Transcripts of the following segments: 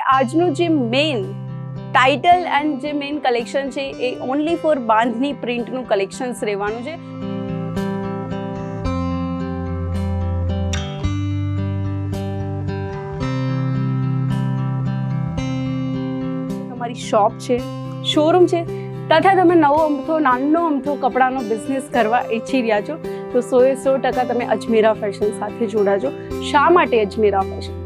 કે આજનું જે મેઇન ટાઇટલ એન્ડ જે મેઇન કલેક્શન છે એ ઓનલી ફોર બાંધની પ્રિન્ટનું કલેક્શન્સ રહેવાનું છે તમારી શોપ છે શોરૂમ છે તથા તમે નવો અમથો નાનો અમથો કપડાનો બિઝનેસ કરવા ઈચ્છી રહ્યા છો તો સો એ સો ટકા તમે અજમેરા ફેશન સાથે જોડાજો શા માટે અજમેરા ફેશન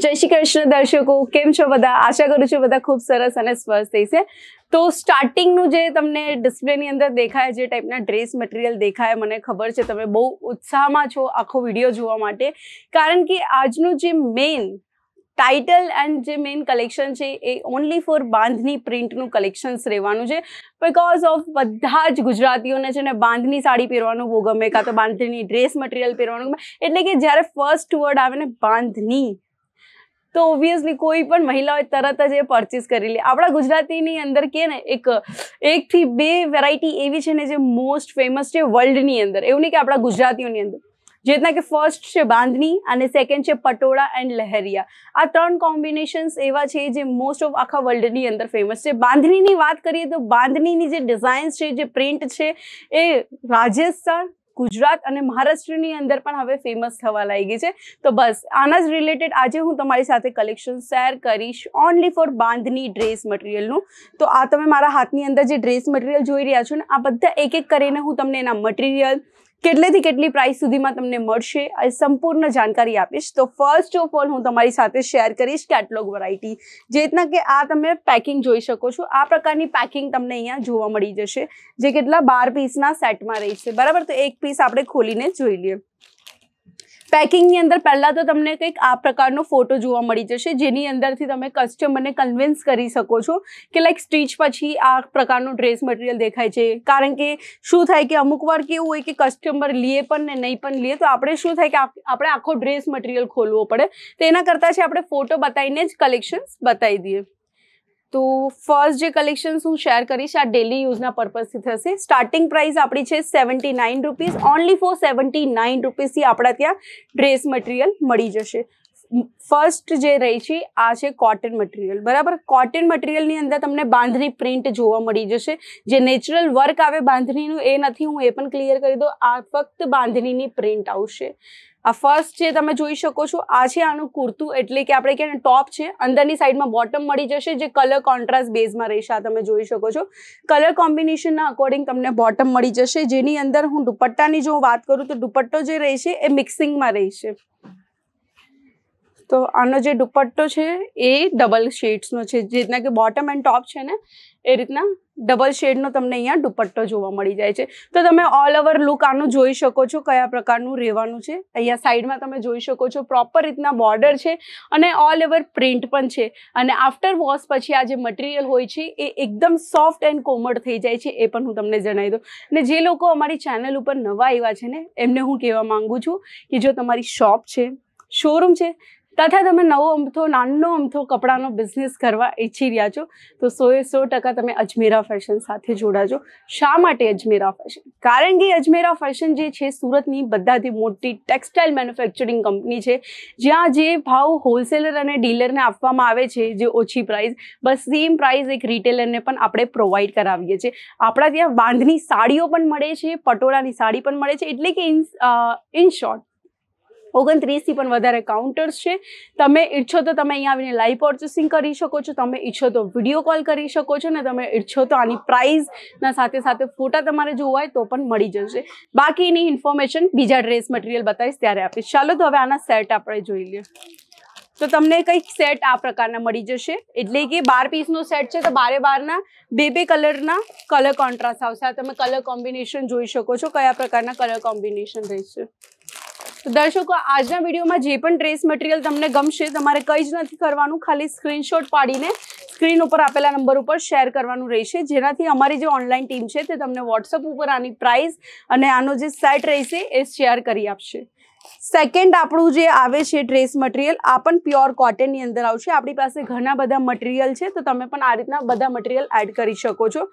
જય શ્રી કૃષ્ણ દર્શકો કેમ છો બધા આશા કરું છું બધા ખૂબ સરસ અને સ્વસ્થ છે તો સ્ટાર્ટિંગનું જે તમને ડિસ્પ્લેની અંદર દેખાય જે ટાઈપના ડ્રેસ મટીરિયલ દેખાય મને ખબર છે તમે બહુ ઉત્સાહમાં છો આખો વિડીયો જોવા માટે કારણ કે આજનું જે મેઇન ટાઇટલ એન્ડ જે મેઇન કલેક્શન છે એ ઓનલી ફોર બાંધની પ્રિન્ટનું કલેક્શન્સ રહેવાનું છે બિકોઝ ઓફ બધા જ ગુજરાતીઓને છે ને બાંધની સાડી પહેરવાનું બહુ ગમે કાં તો બાંધની ડ્રેસ મટીરિયલ પહેરવાનું ગમે એટલે કે જ્યારે ફર્સ્ટ વર્ડ આવે ને બાંધની તો ઓબ્વિયસલી કોઈ પણ મહિલાઓએ તરત જ એ પરચેસ કરી લે આપણા ગુજરાતીની અંદર કે ને એક એકથી બે વેરાયટી એવી છે ને જે મોસ્ટ ફેમસ છે વર્લ્ડની અંદર એવું નહીં કે આપણા ગુજરાતીઓની અંદર જે રીતના કે ફર્સ્ટ છે બાંધણી અને સેકન્ડ છે પટોળા એન્ડ લહેરિયા આ ત્રણ કોમ્બિનેશન્સ એવા છે જે મોસ્ટ ઓફ આખા વર્લ્ડની અંદર ફેમસ છે બાંધણીની વાત કરીએ તો બાંધણીની જે ડિઝાઇન્સ છે જે પ્રિન્ટ છે એ રાજસ્થાન ગુજરાત અને મહારાષ્ટ્રની અંદર પણ હવે ફેમસ થવા લાગી છે તો બસ આના જ રિલેટેડ આજે હું તમારી સાથે કલેક્શન શેર કરીશ ઓનલી ફોર બાંધની ડ્રેસ મટીરિયલનું તો આ તમે મારા હાથની અંદર જે ડ્રેસ મટીરિયલ જોઈ રહ્યા છો ને આ બધા એક એક કરીને હું તમને એના મટીરિયલ કેટલેથી કેટલી પ્રાઇસ સુધીમાં તમને મળશે એ સંપૂર્ણ જાણકારી આપીશ તો ફર્સ્ટ ઓફ ઓલ હું તમારી સાથે શેર કરીશ કેટલોગ વરાયટી જે રીતના કે આ તમે પેકિંગ જોઈ શકો છો આ પ્રકારની પેકિંગ તમને અહીંયા જોવા મળી જશે જે કેટલા બાર પીસના સેટમાં રહેશે બરાબર તો એક પીસ આપણે ખોલીને જોઈ લઈએ પેકિંગની અંદર પહેલાં તો તમને કંઈક આ પ્રકારનો ફોટો જોવા મળી જશે જેની અંદરથી તમે કસ્ટમરને કન્વિન્સ કરી શકો છો કે લાઈક સ્ટીચ પછી આ પ્રકારનો ડ્રેસ મટીરિયલ દેખાય છે કારણ કે શું થાય કે અમુક વાર કેવું હોય કે કસ્ટમર લીએ પણ ને નહીં પણ લીએ તો આપણે શું થાય કે આપણે આખો ડ્રેસ મટીરિયલ ખોલવો પડે તો એના કરતાં છે આપણે ફોટો બતાવીને જ કલેક્શન્સ બતાવી દઈએ તો ફર્સ્ટ જે કલેક્શન્સ હું શેર કરીશ આ ડેલી યુઝના પર્પઝથી થશે સ્ટાર્ટિંગ પ્રાઇસ આપણી છે seventy nine rupees only for seventy nine રૂપીઝથી આપણા ત્યાં ડ્રેસ મટીરિયલ મળી જશે ફર્સ્ટ જે રહી છે આ છે કોટન મટીરિયલ બરાબર કોટન મટીરિયલની અંદર તમને બાંધણી પ્રિન્ટ જોવા મળી જશે જે નેચરલ વર્ક આવે બાંધણીનું એ નથી હું એ પણ ક્લિયર કરી દઉં આ ફક્ત બાંધણીની પ્રિન્ટ આવશે આ ફર્સ્ટ છે તમે જોઈ શકો છો આ છે આનું કુર્તું એટલે કે આપણે કહીએ ટોપ છે અંદરની સાઈડમાં બોટમ મળી જશે જે કલર કોન્ટ્રાસ્ટ બેઝમાં રહેશે આ તમે જોઈ શકો છો કલર કોમ્બિનેશનના અકોર્ડિંગ તમને બોટમ મળી જશે જેની અંદર હું દુપટ્ટાની જો વાત કરું તો દુપટ્ટો જે રહેશે એ મિક્સિંગમાં રહેશે તો આનો જે દુપટ્ટો છે એ ડબલ શેડ્સનો છે જે રીતના કે બોટમ એન્ડ ટોપ છે ને એ રીતના ડબલ શેડનો તમને અહીંયા દુપટ્ટો જોવા મળી જાય છે તો તમે ઓલ ઓવર લુક આનું જોઈ શકો છો કયા પ્રકારનું રહેવાનું છે અહીંયા સાઈડમાં તમે જોઈ શકો છો પ્રોપર રીતના બોર્ડર છે અને ઓલ ઓવર પ્રિન્ટ પણ છે અને આફ્ટર વોશ પછી આ જે મટીરિયલ હોય છે એ એકદમ સોફ્ટ એન્ડ કોમળ થઈ જાય છે એ પણ હું તમને જણાવી દઉં અને જે લોકો અમારી ચેનલ ઉપર નવા આવ્યા છે ને એમને હું કહેવા માગું છું કે જો તમારી શોપ છે શોરૂમ છે તથા તમે નવો અમથો નાનો અમથો કપડાનો બિઝનેસ કરવા ઈચ્છી રહ્યા છો તો સોએ સો ટકા તમે અજમેરા ફેશન સાથે જોડાજો શા માટે અજમેરા ફેશન કારણ કે અજમેરા ફેશન જે છે સુરતની બધાથી મોટી ટેક્સટાઇલ મેન્યુફેક્ચરિંગ કંપની છે જ્યાં જે ભાવ હોલસેલર અને ડીલરને આપવામાં આવે છે જે ઓછી પ્રાઇસ બસ સેમ પ્રાઇસ એક રિટેલરને પણ આપણે પ્રોવાઈડ કરાવીએ છીએ આપણા ત્યાં બાંધની સાડીઓ પણ મળે છે પટોળાની સાડી પણ મળે છે એટલે કે ઇન ઇન શોર્ટ ઓગણત્રીસથી પણ વધારે કાઉન્ટર્સ છે તમે ઈચ્છો તો તમે અહીંયા આવીને લાઈવ પર્ચેસિંગ કરી શકો છો તમે ઈચ્છો તો વિડીયો કોલ કરી શકો છો ને તમે ઈચ્છો તો આની પ્રાઇઝના સાથે સાથે ફોટા તમારે જોવા હોય તો પણ મળી જશે બાકીની ઇન્ફોર્મેશન બીજા ડ્રેસ મટીરિયલ બતાવીશ ત્યારે આપીશ ચાલો તો હવે આના સેટ આપણે જોઈ લઈએ તો તમને કંઈક સેટ આ પ્રકારના મળી જશે એટલે કે બાર પીસનો સેટ છે તો બારે બારના બે બે કલરના કલર કોન્ટ્રાસ્ટ આવશે આ તમે કલર કોમ્બિનેશન જોઈ શકો છો કયા પ્રકારના કલર કોમ્બિનેશન રહેશે તો દર્શકો આજના વિડીયોમાં જે પણ ડ્રેસ મટીરિયલ તમને ગમશે તમારે કંઈ જ નથી કરવાનું ખાલી સ્ક્રીનશોટ પાડીને સ્ક્રીન ઉપર આપેલા નંબર ઉપર શેર કરવાનું રહેશે જેનાથી અમારી જે ઓનલાઈન ટીમ છે તે તમને વોટ્સઅપ ઉપર આની પ્રાઇસ અને આનો જે સેટ રહેશે એ શેર કરી આપશે સેકન્ડ આપણું જે આવે છે ડ્રેસ મટીરિયલ આ પણ પ્યોર કોટનની અંદર આવશે આપણી પાસે ઘણા બધા મટીરિયલ છે તો તમે પણ આ રીતના બધા મટીરિયલ એડ કરી શકો છો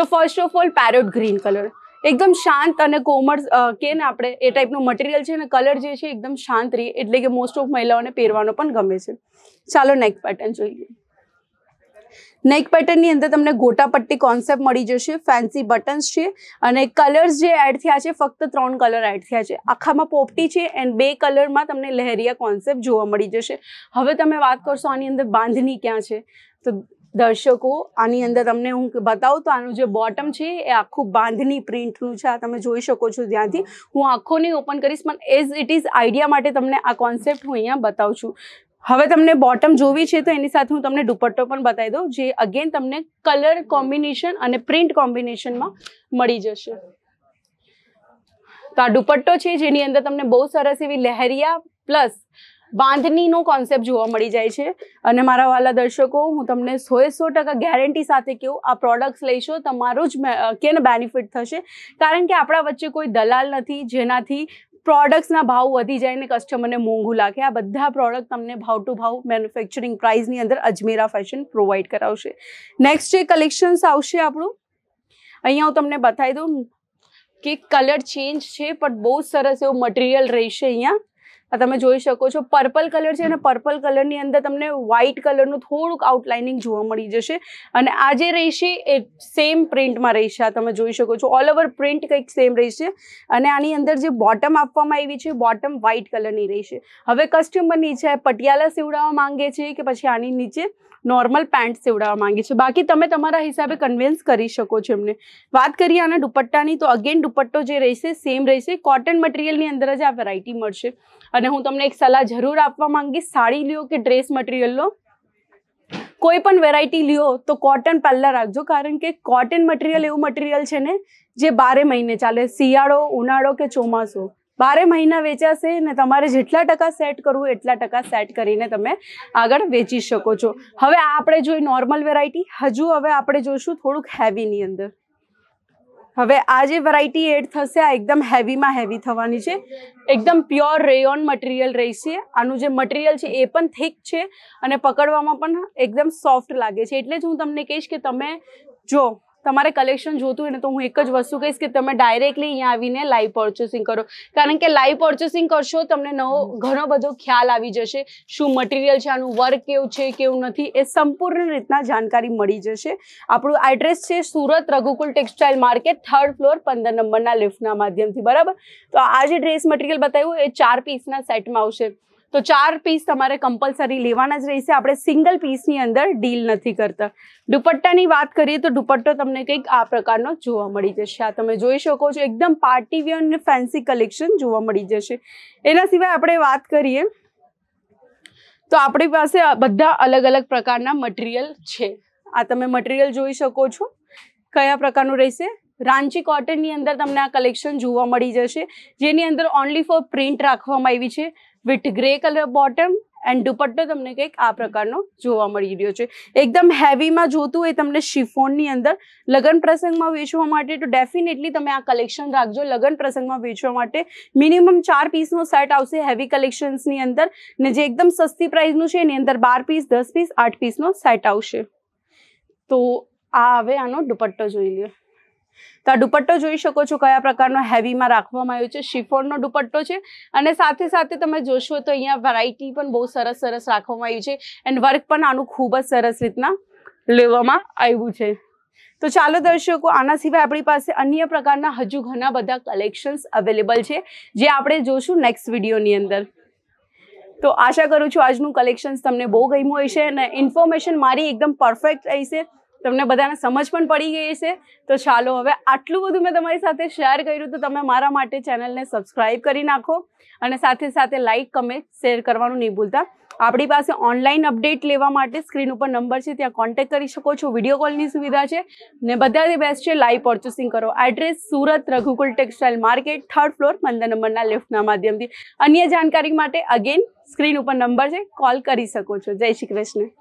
તો first of all parrot green colour એકદમ શાંત અને કોમળ કે ને આપણે એ ટાઈપનું મટીરિયલ છે અને કલર જે છે એકદમ શાંત રહે એટલે કે મોસ્ટ ઓફ મહિલાઓને પહેરવાનો પણ ગમે છે ચાલો નેક પેટર્ન જોઈએ નેક પેટર્નની અંદર તમને ગોટાપટ્ટી કોન્સેપ્ટ મળી જશે ફેન્સી બટન્સ છે અને કલર્સ જે એડ થયા છે ફક્ત ત્રણ કલર એડ થયા છે આખામાં પોપટી છે એન્ડ બે કલરમાં તમને લહેરિયા કોન્સેપ્ટ જોવા મળી જશે હવે તમે વાત કરશો આની અંદર બાંધણી ક્યાં છે તો દર્શકો આની અંદર તમને હું બતાવું તો આનું જે બોટમ છે એ આખું બાંધની પ્રિન્ટનું છે આ તમે જોઈ શકો છો ત્યાંથી હું આખો ઓપન કરીશ પણ એઝ ઇટ ઇઝ આઈડિયા માટે તમને આ કોન્સેપ્ટ હું અહીંયા બતાવું છું હવે તમને બોટમ જોવી છે તો એની સાથે હું તમને દુપટ્ટો પણ બતાવી દઉં જે અગેન તમને કલર કોમ્બિનેશન અને પ્રિન્ટ કોમ્બિનેશનમાં મળી જશે તો આ દુપટ્ટો છે જેની અંદર તમને બહુ સરસ એવી લહેરિયા પ્લસ બાંધણીનો કોન્સેપ્ટ જોવા મળી જાય છે અને મારા વાલા દર્શકો હું તમને સોએ સો ટકા ગેરંટી સાથે કહું આ પ્રોડક્ટ્સ લઈશો તમારું જ કેને બેનિફિટ થશે કારણ કે આપણા વચ્ચે કોઈ દલાલ નથી જેનાથી પ્રોડક્ટ્સના ભાવ વધી જાય ને કસ્ટમરને મોંઘું લાગે આ બધા પ્રોડક્ટ તમને ભાવ ટુ ભાવ મેન્યુફેક્ચરિંગ પ્રાઇસની અંદર અજમેરા ફેશન પ્રોવાઈડ કરાવશે નેક્સ્ટ જે કલેક્શન્સ આવશે આપણું અહીંયા હું તમને બતાવી દઉં કે કલર ચેન્જ છે પણ બહુ સરસ એવું મટીરિયલ રહેશે અહીંયા આ તમે જોઈ શકો છો પર્પલ કલર છે અને પર્પલ કલરની અંદર તમને વ્હાઇટ કલરનું થોડુંક આઉટલાઇનિંગ જોવા મળી જશે અને આ જે રહેશે એ સેમ પ્રિન્ટમાં રહેશે આ તમે જોઈ શકો છો ઓલ ઓવર પ્રિન્ટ કંઈક સેમ રહેશે અને આની અંદર જે બોટમ આપવામાં આવી છે બોટમ વ્હાઇટ કલરની રહેશે હવે કસ્ટમરની છે પટિયાલા સીવડાવવા માંગે છે કે પછી આની નીચે નોર્મલ પેન્ટ સીવડાવવા માંગે છે બાકી તમે તમારા હિસાબે કન્વિન્સ કરી શકો છો એમને વાત કરીએ આના દુપટ્ટાની તો અગેન દુપટ્ટો જે રહેશે સેમ રહેશે કોટન મટીરિયલની અંદર જ આ વેરાયટી મળશે અને અને હું તમને એક સલાહ જરૂર આપવા માંગીશ સાડી લ્યો કે ડ્રેસ મટીરિયલ લો કોઈ પણ વેરાયટી લ્યો તો કોટન પહેલાં રાખજો કારણ કે કોટન મટીરિયલ એવું મટીરિયલ છે ને જે બારે મહિને ચાલે શિયાળો ઉનાળો કે ચોમાસું બારે મહિના વેચાશે ને તમારે જેટલા ટકા સેટ કરવું એટલા ટકા સેટ કરીને તમે આગળ વેચી શકો છો હવે આપણે જોઈ નોર્મલ વેરાયટી હજુ હવે આપણે જોઈશું થોડુંક હેવીની અંદર હવે આ જે વેરાયટી એડ થશે આ એકદમ હેવીમાં હેવી થવાની છે એકદમ પ્યોર રેયોન મટીરિયલ રહેશે આનું જે મટીરિયલ છે એ પણ થીક છે અને પકડવામાં પણ એકદમ સોફ્ટ લાગે છે એટલે જ હું તમને કહીશ કે તમે જો તમારે કલેક્શન જોતું હોય ને તો હું એક જ વસ્તુ કહીશ કે તમે ડાયરેક્ટલી અહીંયા આવીને લાઈવ પર્ચેસિંગ કરો કારણ કે લાઈવ પર્ચેસિંગ કરશો તમને નવો ઘણો બધો ખ્યાલ આવી જશે શું મટીરિયલ છે આનું વર્ક કેવું છે કેવું નથી એ સંપૂર્ણ રીતના જાણકારી મળી જશે આપણું એડ્રેસ છે Surat Raghukul textile market third floor પંદર નંબરના લિફ્ટના માધ્યમથી બરાબર તો આ જે ડ્રેસ મટીરિયલ બતાવ્યું એ ચાર પીસના સેટમાં આવશે તો ચાર પીસ તમારે કમ્પલસરી લેવાના જ રહેશે આપણે સિંગલ પીસની અંદર ડીલ નથી કરતા દુપટ્ટાની વાત કરીએ તો દુપટ્ટો તમને કંઈક આ પ્રકારનો જોવા મળી જશે આ તમે જોઈ શકો છો એકદમ પાર્ટી વેર અને ફેન્સી કલેક્શન જોવા મળી જશે એના સિવાય આપણે વાત કરીએ તો આપણી પાસે બધા અલગ અલગ પ્રકારના મટીરિયલ છે આ તમે મટીરિયલ જોઈ શકો છો કયા પ્રકારનું રહેશે રાંચી કોટનની અંદર તમને આ કલેક્શન જોવા મળી જશે જેની અંદર ઓનલી ફોર પ્રિન્ટ રાખવામાં આવી છે with grey colour bottom and દુપટ્ટો તમને કંઈક આ પ્રકારનો જોવા મળી રહ્યો છે એકદમ હેવીમાં જોતું હોય તમને શિફોનની અંદર લગ્ન પ્રસંગમાં વેચવા માટે તો ડેફિનેટલી તમે આ કલેક્શન રાખજો લગ્ન પ્રસંગમાં વેચવા માટે મિનિમમ ચાર પીસનો સેટ આવશે હેવી કલેક્શન્સની અંદર ને જે એકદમ સસ્તી પ્રાઇસનું છે એની અંદર બાર પીસ દસ પીસ આઠ પીસનો સેટ આવશે તો આ હવે આનો દુપટ્ટો જોઈ લ્યો તો આ દુપટ્ટો જોઈ શકો છો કયા પ્રકારનો હેવીમાં રાખવામાં આવ્યો છે શિફોનનો દુપટ્ટો છે અને સાથે સાથે તમે જોશો તો અહીંયા વેરાયટી પણ બહુ સરસ સરસ રાખવામાં આવી છે એન્ડ વર્ક પણ આનું ખૂબ જ સરસ રીતના લેવામાં આવ્યું છે તો ચાલો દર્શકો આના સિવાય આપણી પાસે અન્ય પ્રકારના હજુ ઘણા બધા કલેક્શન્સ અવેલેબલ છે જે આપણે જોશું નેક્સ્ટ વિડીયોની અંદર તો આશા કરું છું આજનું કલેક્શન્સ તમને બહુ ગમ્યું હશે અને ઇન્ફોર્મેશન મારી એકદમ પરફેક્ટ રહેશે તમને બધાને સમજ પણ પડી ગઈ છે તો ચાલો હવે આટલું બધું મેં તમારી સાથે શેર કર્યું તો તમે મારા માટે ચેનલને સબસ્ક્રાઈબ કરી નાખો અને સાથે સાથે લાઇક કમેન્ટ શેર કરવાનું નહીં ભૂલતા આપણી પાસે ઓનલાઈન અપડેટ લેવા માટે સ્ક્રીન ઉપર નંબર છે ત્યાં કોન્ટેક્ટ કરી શકો છો વિડીયો કોલની સુવિધા છે ને બધાથી બેસ્ટ છે લાઈવ પર્ચેસિંગ કરો address Surat Raghukul textile market third floor પંદર નંબરના લિફ્ટના માધ્યમથી અન્ય જાણકારી માટે અગેન સ્ક્રીન ઉપર નંબર છે કોલ કરી શકો છો જય શ્રી કૃષ્ણ